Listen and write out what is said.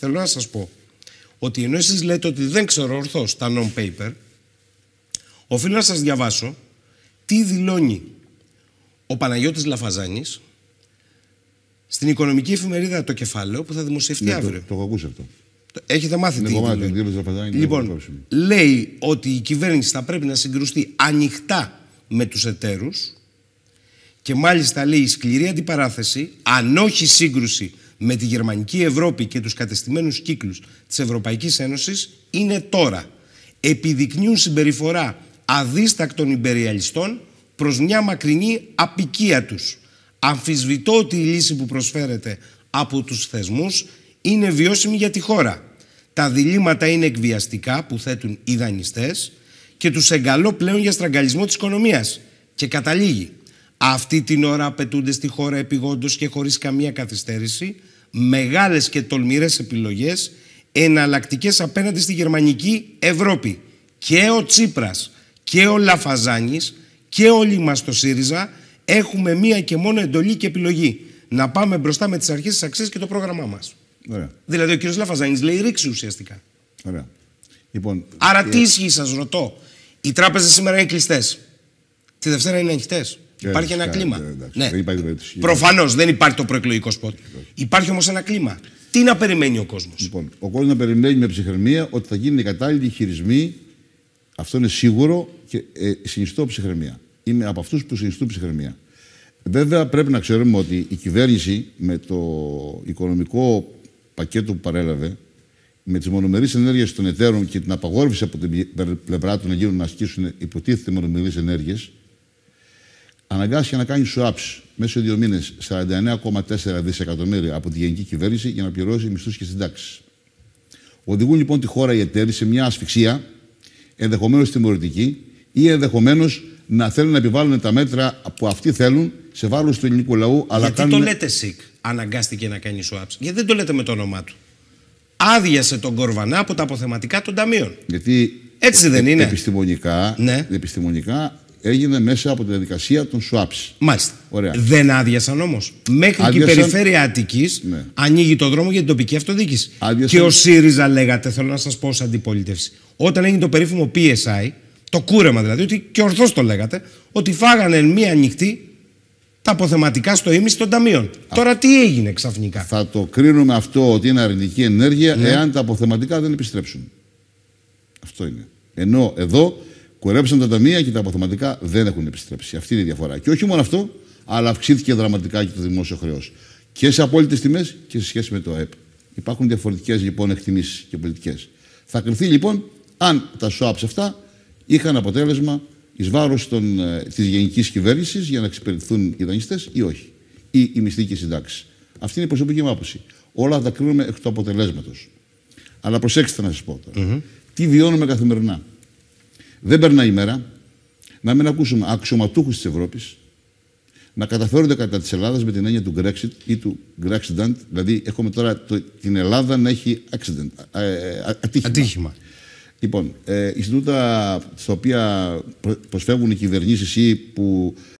Θέλω να σας πω ότι ενώ εσείς λέτε ότι δεν ξέρω ορθώς τα non-paper, οφείλω να σας διαβάσω τι δηλώνει ο Παναγιώτης Λαφαζάνης στην οικονομική εφημερίδα το κεφάλαιο που θα δημοσιευτεί ναι, αύριο. Το, το έχω αυτό. Έχετε μάθει ναι, τι λέει. Δηλαδή. Λοιπόν, λέει ότι η κυβέρνηση θα πρέπει να συγκρουστεί ανοιχτά με τους εταίρους και μάλιστα λέει σκληρή αντιπαράθεση, αν όχι σύγκρουση με τη γερμανική Ευρώπη και τους κατεστημένους κύκλους της Ευρωπαϊκής Ένωσης είναι τώρα. Επιδεικνύουν συμπεριφορά αδίστακτων υπεριαλιστών προς μια μακρινή απικία τους. Αμφισβητώ ότι η λύση που προσφέρεται από τους θεσμούς είναι βιώσιμη για τη χώρα. Τα διλήμματα είναι εκβιαστικά που θέτουν οι δανειστές και τους εγκαλώ πλέον για στραγγαλισμό της οικονομίας. Και καταλήγει. Αυτή την ώρα απαιτούνται στη χώρα επιγόντως και χωρίς καμία καθυστέρηση μεγάλες και τολμηρές επιλογές εναλλακτικές απέναντι στη γερμανική Ευρώπη. Και ο Τσίπρας και ο Λαφαζάνης και όλοι μας στο ΣΥΡΙΖΑ έχουμε μία και μόνο εντολή και επιλογή. Να πάμε μπροστά με τις αρχές της αξίας και το πρόγραμμά μας. Ωραία. Δηλαδή ο κ. Λαφαζάνης λέει ρίξη ουσιαστικά. Ωραία. Λοιπόν, Άρα ε, τι ισχύει σας ρωτώ. Οι τράπεζες σήμερα είναι κλειστές. Τη Δευτέρα είναι ανοιχτές. Ε, υπάρχει ένα κλίμα. Ε, ναι. Ε, Προφανώς δεν υπάρχει το προεκλογικό σποτ. Υπάρχει όμως ένα κλίμα. Τι να περιμένει ο κόσμος. Λοιπόν, ο κόσμος να περιμένει με ψυχραιμία ότι θα γίνουν οι κατάλληλοι χειρισμοί. Αυτό είναι σίγουρο και ε, συνιστώ ψυχραιμία. Είμαι από αυτούς που συνιστούν ψυχραιμία. Βέβαια, πρέπει να ξέρουμε ότι η κυβέρνηση με το οικονομικό πακέτο που παρέλαβε, με τις μονομερείς ενέργειες των εταίρων και την απαγόρευση από την πλευρά του να γίνουν να ασκήσουν υποτίθεται μονομερείς ενέργειες, αναγκάστηκε να κάνει swaps μέσα σε δύο μήνες 49,4 δισεκατομμύρια από τη Γενική Κυβέρνηση για να πληρώσει μισθούς και συντάξεις. Οδηγούν λοιπόν τη χώρα οι εταίροι σε μια ασφυξία, ενδεχομένως τιμωρητική ή ενδεχομένως να θέλουν να επιβάλλουν τα μέτρα που αυτοί θέλουν σε βάρος του ελληνικού λαού. Αλλά Γιατί το λέτε ΣΥΚ, αναγκάστηκε να κάνει swaps. Γιατί δεν το λέτε με το όνομά του. Άδειασε τον Κορβανά από τα αποθεματικά των ταμείων. Γιατί Έτσι δεν είναι. Επιστημονικά, ναι. επιστημονικά έγινε μέσα από τη διαδικασία των swaps. Μάλιστα. Ωραία. Δεν άδειασαν όμως. Μέχρι άδειασαν... και η περιφέρεια Αττικής ναι. ανοίγει το δρόμο για την τοπική αυτοδιοίκηση. Άδειασαν... Και ο ΣΥΡΙΖΑ, λέγατε, θέλω να σας πω ως αντιπολίτευση, όταν έγινε το περίφημο PSI, το κούρεμα δηλαδή, ότι και ορθώς το λέγατε, ότι φάγανε μία νυχτή τα αποθεματικά στο ίμιση των ταμείων. Τώρα τι έγινε ξαφνικά. Θα το κρίνουμε αυτό ότι είναι αρνητική ενέργεια ναι. εάν τα αποθεματικά δεν επιστρέψουν. Αυτό είναι. Ενώ εδώ Κορέψαν τα ταμεία και τα αποθεματικά δεν έχουν επιστρέψει. Αυτή είναι η διαφορά. Και όχι μόνο αυτό, αλλά αυξήθηκε δραματικά και το δημόσιο χρέος. Και σε απόλυτες τιμές και σε σχέση με το ΑΕΠ. Υπάρχουν διαφορετικές λοιπόν εκτιμήσεις και πολιτικές. Θα κρυθεί λοιπόν αν τα swaps αυτά είχαν αποτέλεσμα εις βάρος ε, της γενικής κυβέρνησης για να εξυπηρετηθούν οι δανειστές ή όχι. Ή οι μισθοί και οι συντάξεις. Αυτή είναι η προσωπική μου άποψη. Όλα τα κρίνουμε εκ του αποτελέσματος. Αλλά προσέξτε να σας πω τωρα Τι βιώνουμε καθημερινά. Δεν περνάει η μέρα να μην ακούσουμε αξιωματούχους της Ευρώπης να καταφέρονται κατά της Ελλάδας με την έννοια του Brexit ή του Grexident. Δηλαδή, έχουμε τώρα την Ελλάδα να έχει accident, ε, ε, ατύχημα. ατύχημα. Λοιπόν, ε, Ινστιτούτα στα οποία προσφεύγουν οι κυβερνήσεις ή που